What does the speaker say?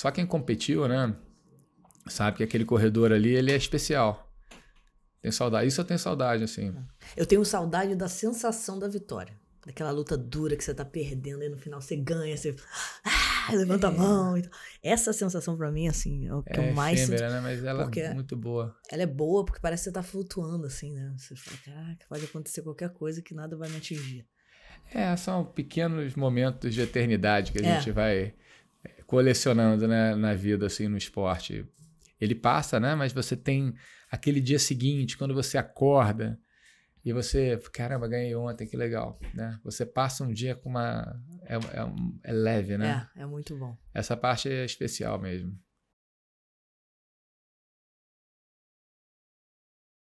Só quem competiu, né? Sabe que aquele corredor ali, ele é especial. Tem saudade. Isso eu tenho saudade, assim. Eu tenho saudade da sensação da vitória. Daquela luta dura que você tá perdendo e no final você ganha, você ah, levanta é. a mão. Essa sensação para mim, assim, é o que é eu mais efêmera, câmera, Né? Mas ela é porque é muito boa. Ela é boa porque parece que você tá flutuando, assim, né? Você fala, caraca, pode acontecer qualquer coisa que nada vai me atingir. É, são pequenos momentos de eternidade que a é. gente vai colecionando né, na vida, assim, no esporte. Ele passa, né? Mas você tem aquele dia seguinte, quando você acorda e você, caramba, ganhei ontem, que legal, né? Você passa um dia com uma... É, é, é leve, né? É, é muito bom. Essa parte é especial mesmo.